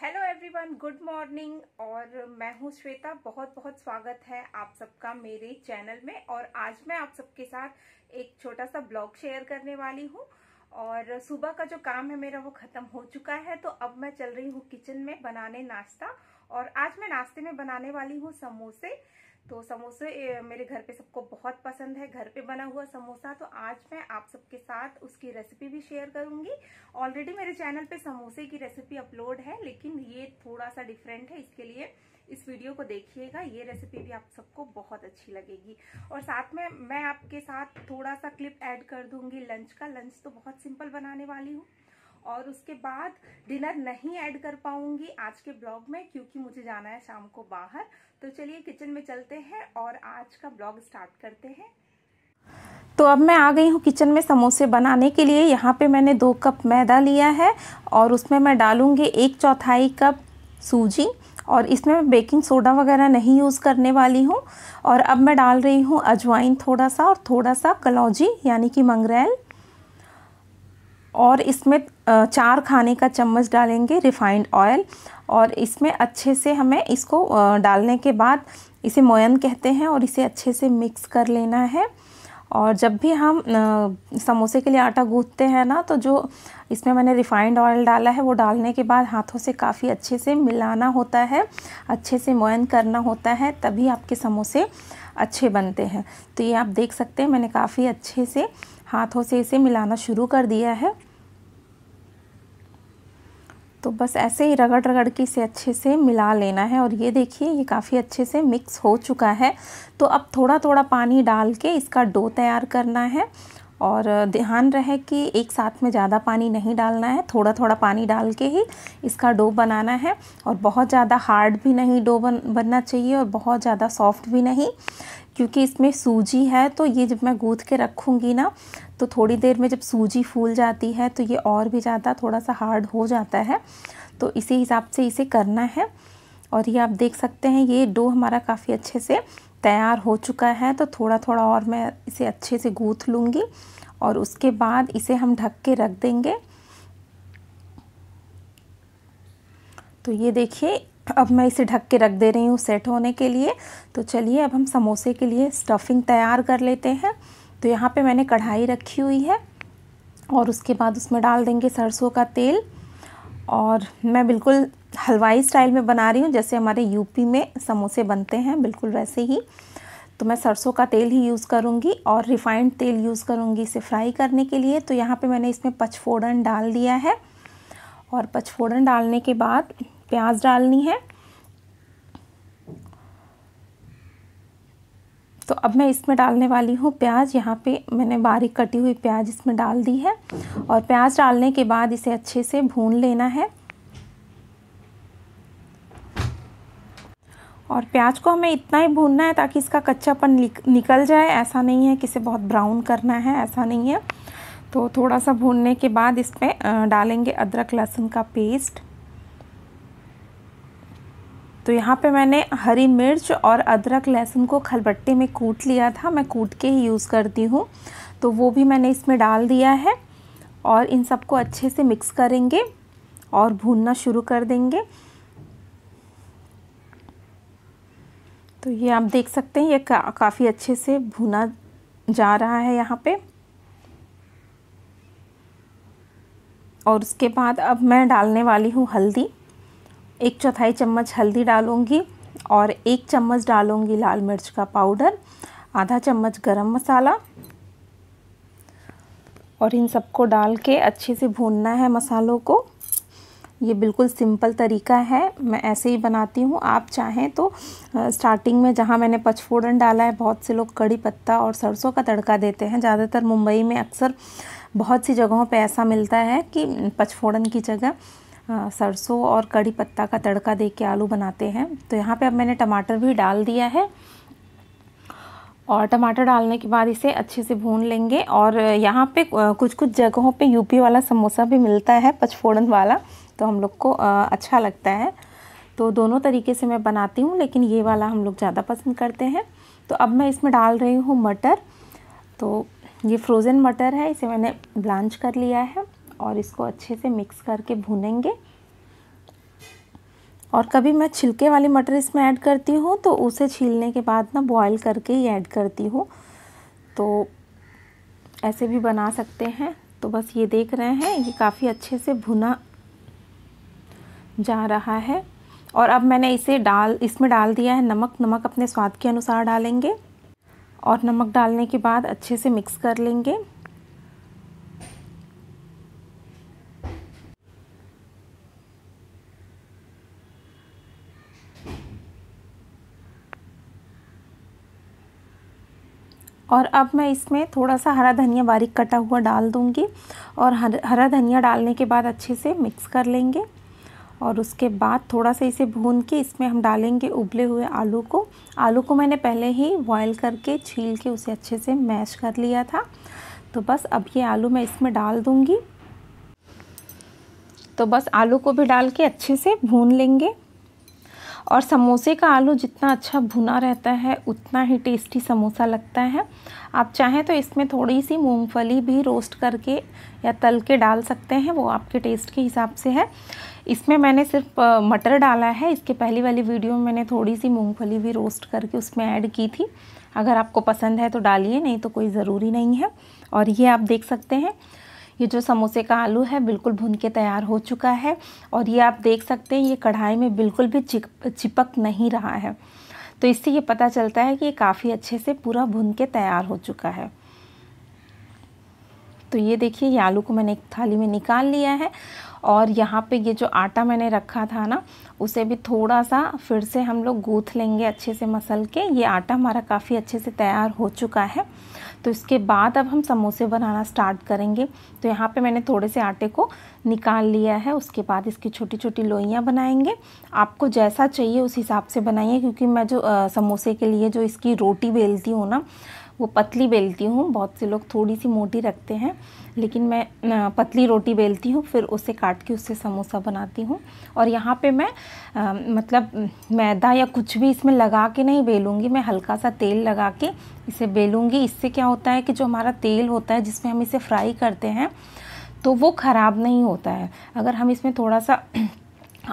hello everyone good morning और मैं हूं श्वेता बहुत बहुत स्वागत है आप सबका मेरे चैनल में और आज मैं आप सबके साथ एक छोटा सा ब्लॉग शेयर करने वाली हूं और सुबह का जो काम है मेरा वो खत्म हो चुका है तो अब मैं चल रही हूं किचन में बनाने नाश्ता और आज मैं नाश्ते में बनाने वाली हूं समोसे तो समोसे मेरे घर पे सबको बहुत पसंद है घर पे बना हुआ समोसा तो आज मैं आप सबके साथ उसकी रेसिपी भी शेयर करूंगी ऑलरेडी मेरे चैनल पे समोसे की रेसिपी अपलोड है लेकिन ये थोड़ा सा डिफरेंट है इसके लिए इस वीडियो को देखिएगा ये रेसिपी भी आप सबको बहुत अच्छी लगेगी और साथ में मैं आपके साथ थोड़ा सा क्लिप ऐड कर दूंगी लंच का लंच तो बहुत सिंपल बनाने वाली हूँ और उसके बाद डिनर नहीं ऐड कर पाऊंगी आज के ब्लॉग में क्योंकि मुझे जाना है शाम को बाहर तो चलिए किचन में चलते हैं और आज का ब्लॉग स्टार्ट करते हैं तो अब मैं आ गई हूँ किचन में समोसे बनाने के लिए यहाँ पे मैंने दो कप मैदा लिया है और उसमें मैं डालूँगी एक चौथाई कप सूजी और इसमें मैं बेकिंग सोडा वगैरह नहीं यूज़ करने वाली हूँ और अब मैं डाल रही हूँ अजवाइन थोड़ा सा और थोड़ा सा कलौजी यानी कि मंगरेल और इसमें चार खाने का चम्मच डालेंगे रिफाइंड ऑयल और इसमें अच्छे से हमें इसको डालने के बाद इसे मोयन कहते हैं और इसे अच्छे से मिक्स कर लेना है और जब भी हम समोसे के लिए आटा गूंथते हैं ना तो जो इसमें मैंने रिफ़ाइंड ऑयल डाला है वो डालने के बाद हाथों से काफ़ी अच्छे से मिलाना होता है अच्छे से मोयन करना होता है तभी आपके समोसे अच्छे बनते हैं तो ये आप देख सकते हैं मैंने काफ़ी अच्छे से हाथों से इसे मिलाना शुरू कर दिया है तो बस ऐसे ही रगड़ रगड़ के इसे अच्छे से मिला लेना है और ये देखिए ये काफ़ी अच्छे से मिक्स हो चुका है तो अब थोड़ा थोड़ा पानी डाल के इसका डो तैयार करना है और ध्यान रहे कि एक साथ में ज़्यादा पानी नहीं डालना है थोड़ा थोड़ा पानी डाल के ही इसका डो बनाना है और बहुत ज़्यादा हार्ड भी नहीं डो बन बनना चाहिए और बहुत ज़्यादा सॉफ्ट भी नहीं क्योंकि इसमें सूजी है तो ये जब मैं गूँथ के रखूँगी ना तो थोड़ी देर में जब सूजी फूल जाती है तो ये और भी ज़्यादा थोड़ा सा हार्ड हो जाता है तो इसी हिसाब से इसे करना है और ये आप देख सकते हैं ये डो हमारा काफ़ी अच्छे से तैयार हो चुका है तो थोड़ा थोड़ा और मैं इसे अच्छे से गूँथ लूँगी और उसके बाद इसे हम ढक के रख देंगे तो ये देखिए अब मैं इसे ढक के रख दे रही हूँ सेट होने के लिए तो चलिए अब हम समोसे के लिए स्टफिंग तैयार कर लेते हैं तो यहाँ पे मैंने कढ़ाई रखी हुई है और उसके बाद उसमें डाल देंगे सरसों का तेल और मैं बिल्कुल हलवाई स्टाइल में बना रही हूँ जैसे हमारे यूपी में समोसे बनते हैं बिल्कुल वैसे ही तो मैं सरसों का तेल ही यूज़ करूँगी और रिफ़ाइंड तेल यूज़ करूँगी इसे फ्राई करने के लिए तो यहाँ पर मैंने इसमें पचफोड़न डाल दिया है और पचफोड़न डालने के बाद प्याज डालनी है तो अब मैं इसमें डालने वाली हूँ प्याज यहाँ पे मैंने बारीक कटी हुई प्याज इसमें डाल दी है और प्याज डालने के बाद इसे अच्छे से भून लेना है और प्याज को हमें इतना ही भूनना है ताकि इसका कच्चापन निकल जाए ऐसा नहीं है कि इसे बहुत ब्राउन करना है ऐसा नहीं है तो थोड़ा सा भूनने के बाद इसमें डालेंगे अदरक लहसुन का पेस्ट तो यहाँ पे मैंने हरी मिर्च और अदरक लहसुन को खलबट्टे में कूट लिया था मैं कूट के ही यूज़ करती हूँ तो वो भी मैंने इसमें डाल दिया है और इन सबको अच्छे से मिक्स करेंगे और भूनना शुरू कर देंगे तो ये आप देख सकते हैं ये का, काफ़ी अच्छे से भुना जा रहा है यहाँ पे और उसके बाद अब मैं डालने वाली हूँ हल्दी एक चौथाई चम्मच हल्दी डालूँगी और एक चम्मच डालूँगी लाल मिर्च का पाउडर आधा चम्मच गरम मसाला और इन सबको डाल के अच्छे से भूनना है मसालों को ये बिल्कुल सिंपल तरीका है मैं ऐसे ही बनाती हूँ आप चाहें तो स्टार्टिंग में जहाँ मैंने पचफोड़न डाला है बहुत से लोग कड़ी पत्ता और सरसों का तड़का देते हैं ज़्यादातर मुंबई में अक्सर बहुत सी जगहों पे ऐसा मिलता है कि पचफोड़न की जगह सरसों और कड़ी पत्ता का तड़का दे के आलू बनाते हैं तो यहाँ पे अब मैंने टमाटर भी डाल दिया है और टमाटर डालने के बाद इसे अच्छे से भून लेंगे और यहाँ पे कुछ कुछ जगहों पे यूपी वाला समोसा भी मिलता है पचफोड़न वाला तो हम लोग को अच्छा लगता है तो दोनों तरीके से मैं बनाती हूँ लेकिन ये वाला हम लोग ज़्यादा पसंद करते हैं तो अब मैं इसमें डाल रही हूँ मटर तो ये फ्रोज़न मटर है इसे मैंने ब्लांच कर लिया है और इसको अच्छे से मिक्स करके भूनेंगे और कभी मैं छिलके वाली मटर इसमें ऐड करती हूँ तो उसे छीलने के बाद ना बॉईल करके ही ऐड करती हूँ तो ऐसे भी बना सकते हैं तो बस ये देख रहे हैं ये काफ़ी अच्छे से भुना जा रहा है और अब मैंने इसे डाल इसमें डाल दिया है नमक नमक अपने स्वाद के अनुसार डालेंगे और नमक डालने के बाद अच्छे से मिक्स कर लेंगे और अब मैं इसमें थोड़ा सा हरा धनिया बारीक कटा हुआ डाल दूँगी और हर, हरा धनिया डालने के बाद अच्छे से मिक्स कर लेंगे और उसके बाद थोड़ा सा इसे भून के इसमें हम डालेंगे उबले हुए आलू को आलू को मैंने पहले ही बॉयल करके छील के उसे अच्छे से मैश कर लिया था तो बस अब ये आलू मैं इसमें डाल दूँगी तो बस आलू को भी डाल के अच्छे से भून लेंगे और समोसे का आलू जितना अच्छा भुना रहता है उतना ही टेस्टी समोसा लगता है आप चाहें तो इसमें थोड़ी सी मूंगफली भी रोस्ट करके या तल के डाल सकते हैं वो आपके टेस्ट के हिसाब से है इसमें मैंने सिर्फ मटर डाला है इसके पहली वाली वीडियो में मैंने थोड़ी सी मूंगफली भी रोस्ट करके उसमें ऐड की थी अगर आपको पसंद है तो डालिए नहीं तो कोई ज़रूरी नहीं है और ये आप देख सकते हैं ये जो समोसे का आलू है बिल्कुल भुन के तैयार हो चुका है और ये आप देख सकते हैं ये कढ़ाई में बिल्कुल भी चिपक नहीं रहा है तो इससे ये पता चलता है कि ये काफ़ी अच्छे से पूरा भुन के तैयार हो चुका है तो ये देखिए ये आलू को मैंने एक थाली में निकाल लिया है और यहाँ पे ये जो आटा मैंने रखा था ना उसे भी थोड़ा सा फिर से हम लोग गूँथ लेंगे अच्छे से मसल के ये आटा हमारा काफ़ी अच्छे से तैयार हो चुका है तो इसके बाद अब हम समोसे बनाना स्टार्ट करेंगे तो यहाँ पे मैंने थोड़े से आटे को निकाल लिया है उसके बाद इसकी छोटी छोटी लोइयाँ बनाएंगे आपको जैसा चाहिए उस हिसाब से बनाइए क्योंकि मैं जो आ, समोसे के लिए जो इसकी रोटी बेलती हूँ ना वो पतली बेलती हूँ बहुत से लोग थोड़ी सी मोटी रखते हैं लेकिन मैं पतली रोटी बेलती हूँ फिर उसे काट के उससे समोसा बनाती हूँ और यहाँ पे मैं आ, मतलब मैदा या कुछ भी इसमें लगा के नहीं बेलूँगी मैं हल्का सा तेल लगा के इसे बेलूँगी इससे क्या होता है कि जो हमारा तेल होता है जिसमें हम इसे फ्राई करते हैं तो वो ख़राब नहीं होता है अगर हम इसमें थोड़ा सा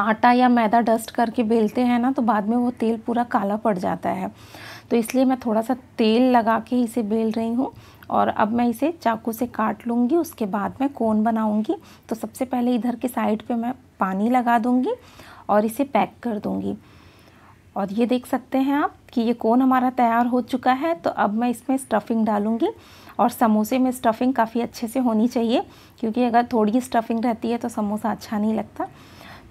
आटा या मैदा डस्ट करके बेलते हैं ना तो बाद में वो तेल पूरा काला पड़ जाता है तो इसलिए मैं थोड़ा सा तेल लगा के इसे बेल रही हूँ और अब मैं इसे चाकू से काट लूँगी उसके बाद मैं कोन बनाऊँगी तो सबसे पहले इधर के साइड पे मैं पानी लगा दूँगी और इसे पैक कर दूँगी और ये देख सकते हैं आप कि ये कोन हमारा तैयार हो चुका है तो अब मैं इसमें स्टफ़िंग डालूँगी और समोसे में स्टफ़िंग काफ़ी अच्छे से होनी चाहिए क्योंकि अगर थोड़ी स्टफ़िंग रहती है तो समोसा अच्छा नहीं लगता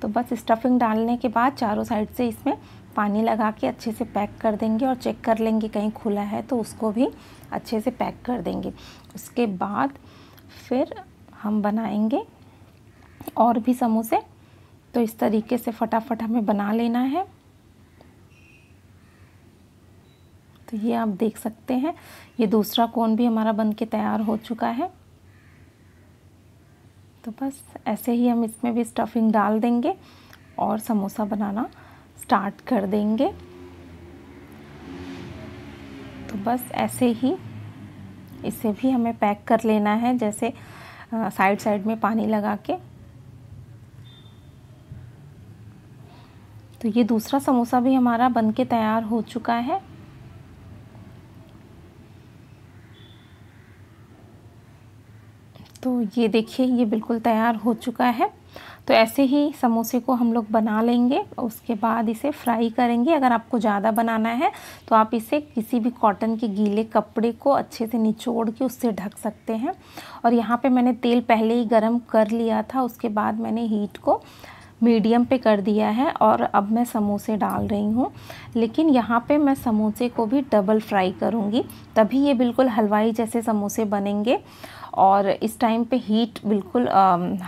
तो बस स्टफ़िंग डालने के बाद चारों साइड से इसमें पानी लगा के अच्छे से पैक कर देंगे और चेक कर लेंगे कहीं खुला है तो उसको भी अच्छे से पैक कर देंगे उसके बाद फिर हम बनाएंगे और भी समोसे तो इस तरीके से फटाफट हमें बना लेना है तो ये आप देख सकते हैं ये दूसरा कोन भी हमारा बन के तैयार हो चुका है तो बस ऐसे ही हम इसमें भी स्टफिंग डाल देंगे और समोसा बनाना स्टार्ट कर देंगे तो बस ऐसे ही इसे भी हमें पैक कर लेना है जैसे साइड साइड में पानी लगा के तो ये दूसरा समोसा भी हमारा बन के तैयार हो चुका है तो ये देखिए ये बिल्कुल तैयार हो चुका है तो ऐसे ही समोसे को हम लोग बना लेंगे उसके बाद इसे फ्राई करेंगे अगर आपको ज़्यादा बनाना है तो आप इसे किसी भी कॉटन के गीले कपड़े को अच्छे से निचोड़ के उससे ढक सकते हैं और यहाँ पे मैंने तेल पहले ही गरम कर लिया था उसके बाद मैंने हीट को मीडियम पे कर दिया है और अब मैं समोसे डाल रही हूँ लेकिन यहाँ पे मैं समोसे को भी डबल फ्राई करूँगी तभी ये बिल्कुल हलवाई जैसे समोसे बनेंगे और इस टाइम पे हीट बिल्कुल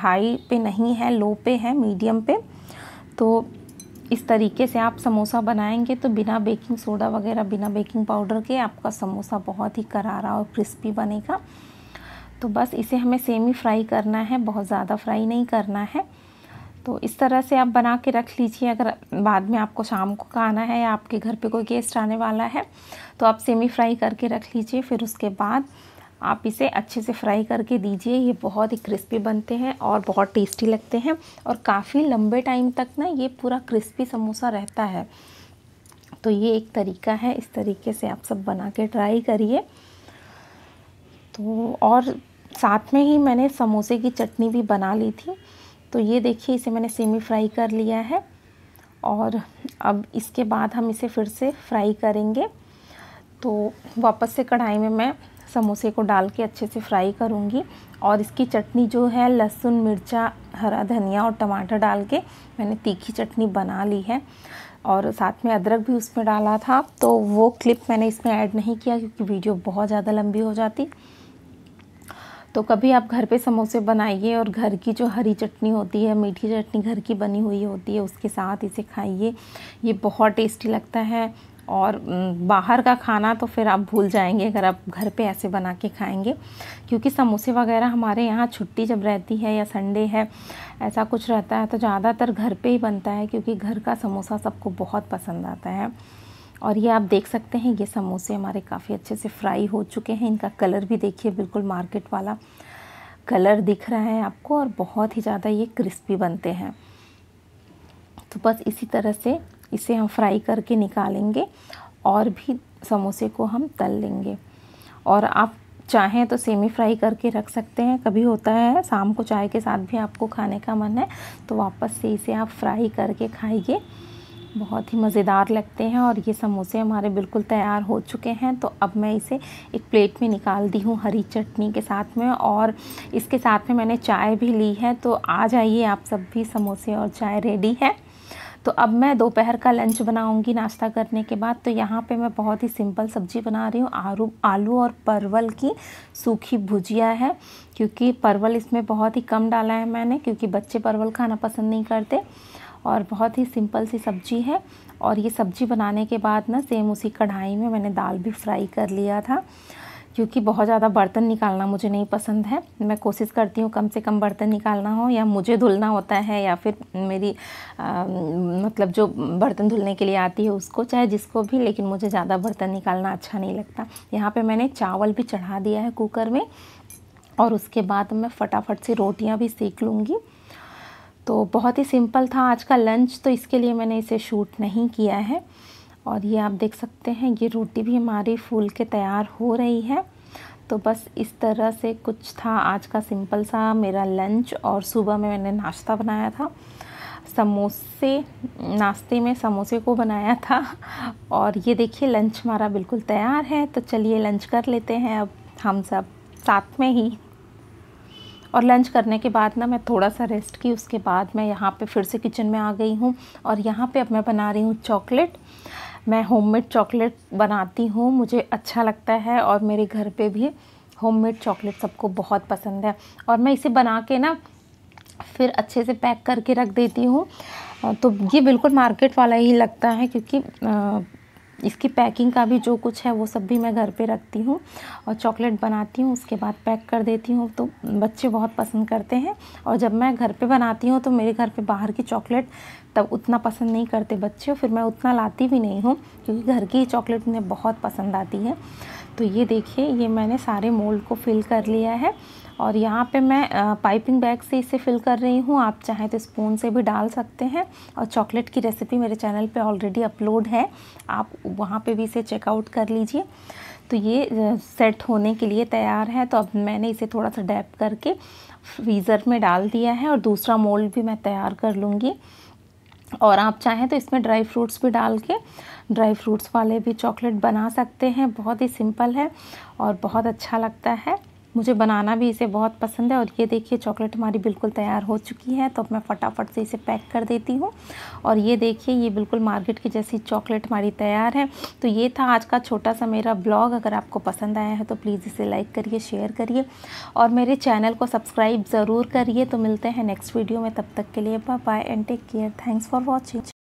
हाई पे नहीं है लो पे है मीडियम पे तो इस तरीके से आप समोसा बनाएंगे तो बिना बेकिंग सोडा वगैरह बिना बेकिंग पाउडर के आपका समोसा बहुत ही करारा और क्रिस्पी बनेगा तो बस इसे हमें सेमी फ्राई करना है बहुत ज़्यादा फ्राई नहीं करना है तो इस तरह से आप बना के रख लीजिए अगर बाद में आपको शाम को खाना है या आपके घर पे कोई गेस्ट आने वाला है तो आप सेमी फ्राई करके रख लीजिए फिर उसके बाद आप इसे अच्छे से फ्राई करके दीजिए ये बहुत ही क्रिस्पी बनते हैं और बहुत टेस्टी लगते हैं और काफ़ी लंबे टाइम तक ना ये पूरा क्रिस्पी समोसा रहता है तो ये एक तरीका है इस तरीके से आप सब बना के ट्राई करिए तो और साथ में ही मैंने समोसे की चटनी भी बना ली थी तो ये देखिए इसे मैंने सेमी फ्राई कर लिया है और अब इसके बाद हम इसे फिर से फ्राई करेंगे तो वापस से कढ़ाई में मैं समोसे को डाल के अच्छे से फ्राई करूँगी और इसकी चटनी जो है लहसुन मिर्चा हरा धनिया और टमाटर डाल के मैंने तीखी चटनी बना ली है और साथ में अदरक भी उसमें डाला था तो वो क्लिप मैंने इसमें ऐड नहीं किया क्योंकि वीडियो बहुत ज़्यादा लंबी हो जाती तो कभी आप घर पे समोसे बनाइए और घर की जो हरी चटनी होती है मीठी चटनी घर की बनी हुई होती है उसके साथ इसे खाइए ये बहुत टेस्टी लगता है और बाहर का खाना तो फिर आप भूल जाएंगे अगर आप घर पे ऐसे बना के खाएंगे क्योंकि समोसे वगैरह हमारे यहाँ छुट्टी जब रहती है या संडे है ऐसा कुछ रहता है तो ज़्यादातर घर पे ही बनता है क्योंकि घर का समोसा सबको बहुत पसंद आता है और ये आप देख सकते हैं ये समोसे हमारे काफ़ी अच्छे से फ्राई हो चुके हैं इनका कलर भी देखिए बिल्कुल मार्केट वाला कलर दिख रहा है आपको और बहुत ही ज़्यादा ये क्रिस्पी बनते हैं तो बस इसी तरह से इसे हम फ्राई करके निकालेंगे और भी समोसे को हम तल लेंगे और आप चाहें तो सेमी फ्राई करके रख सकते हैं कभी होता है शाम को चाय के साथ भी आपको खाने का मन है तो वापस से इसे आप फ्राई करके खाइए बहुत ही मज़ेदार लगते हैं और ये समोसे हमारे बिल्कुल तैयार हो चुके हैं तो अब मैं इसे एक प्लेट में निकाल दी हूँ हरी चटनी के साथ में और इसके साथ में मैंने चाय भी ली है तो आ जाइए आप सब भी समोसे और चाय रेडी है तो अब मैं दोपहर का लंच बनाऊंगी नाश्ता करने के बाद तो यहाँ पे मैं बहुत ही सिंपल सब्जी बना रही हूँ आलू आलू और परवल की सूखी भुजिया है क्योंकि परवल इसमें बहुत ही कम डाला है मैंने क्योंकि बच्चे परवल खाना पसंद नहीं करते और बहुत ही सिंपल सी सब्ज़ी है और ये सब्ज़ी बनाने के बाद ना सेम उसी कढ़ाई में मैंने दाल भी फ्राई कर लिया था क्योंकि बहुत ज़्यादा बर्तन निकालना मुझे नहीं पसंद है मैं कोशिश करती हूँ कम से कम बर्तन निकालना हो या मुझे धुलना होता है या फिर मेरी आ, मतलब जो बर्तन धुलने के लिए आती है उसको चाहे जिसको भी लेकिन मुझे ज़्यादा बर्तन निकालना अच्छा नहीं लगता यहाँ पे मैंने चावल भी चढ़ा दिया है कुकर में और उसके बाद मैं फटाफट से रोटियाँ भी सेक लूँगी तो बहुत ही सिंपल था आज का लंच तो इसके लिए मैंने इसे शूट नहीं किया है और ये आप देख सकते हैं ये रोटी भी हमारी फूल के तैयार हो रही है तो बस इस तरह से कुछ था आज का सिंपल सा मेरा लंच और सुबह में मैंने नाश्ता बनाया था समोसे नाश्ते में समोसे को बनाया था और ये देखिए लंच हमारा बिल्कुल तैयार है तो चलिए लंच कर लेते हैं अब हम सब साथ में ही और लंच करने के बाद ना मैं थोड़ा सा रेस्ट की उसके बाद मैं यहाँ पे फिर से किचन में आ गई हूँ और यहाँ पे अब मैं बना रही हूँ चॉकलेट मैं होममेड चॉकलेट बनाती हूँ मुझे अच्छा लगता है और मेरे घर पे भी होममेड चॉकलेट सबको बहुत पसंद है और मैं इसे बना के ना फिर अच्छे से पैक करके रख देती हूँ तो ये बिल्कुल मार्केट वाला ही लगता है क्योंकि आ, इसकी पैकिंग का भी जो कुछ है वो सब भी मैं घर पे रखती हूँ और चॉकलेट बनाती हूँ उसके बाद पैक कर देती हूँ तो बच्चे बहुत पसंद करते हैं और जब मैं घर पे बनाती हूँ तो मेरे घर पे बाहर की चॉकलेट तब उतना पसंद नहीं करते बच्चे और फिर मैं उतना लाती भी नहीं हूँ क्योंकि घर की चॉकलेट उन्हें बहुत पसंद आती है तो ये देखिए ये मैंने सारे मोल्ड को फिल कर लिया है और यहाँ पे मैं पाइपिंग बैग से इसे फिल कर रही हूँ आप चाहें तो स्पून से भी डाल सकते हैं और चॉकलेट की रेसिपी मेरे चैनल पे ऑलरेडी अपलोड है आप वहाँ पे भी इसे चेकआउट कर लीजिए तो ये सेट होने के लिए तैयार है तो अब मैंने इसे थोड़ा सा डैप करके फ्रीज़र में डाल दिया है और दूसरा मोल्ड भी मैं तैयार कर लूँगी और आप चाहें तो इसमें ड्राई फ्रूट्स भी डाल के ड्राई फ्रूट्स वाले भी चॉकलेट बना सकते हैं बहुत ही सिंपल है और बहुत अच्छा लगता है मुझे बनाना भी इसे बहुत पसंद है और ये देखिए चॉकलेट हमारी बिल्कुल तैयार हो चुकी है तो मैं फटाफट से इसे पैक कर देती हूँ और ये देखिए ये बिल्कुल मार्केट की जैसी चॉकलेट हमारी तैयार है तो ये था आज का छोटा सा मेरा ब्लॉग अगर आपको पसंद आया है तो प्लीज़ इसे लाइक करिए शेयर करिए और मेरे चैनल को सब्सक्राइब ज़रूर करिए तो मिलते हैं नेक्स्ट वीडियो में तब तक के लिए bye and take care thanks for watching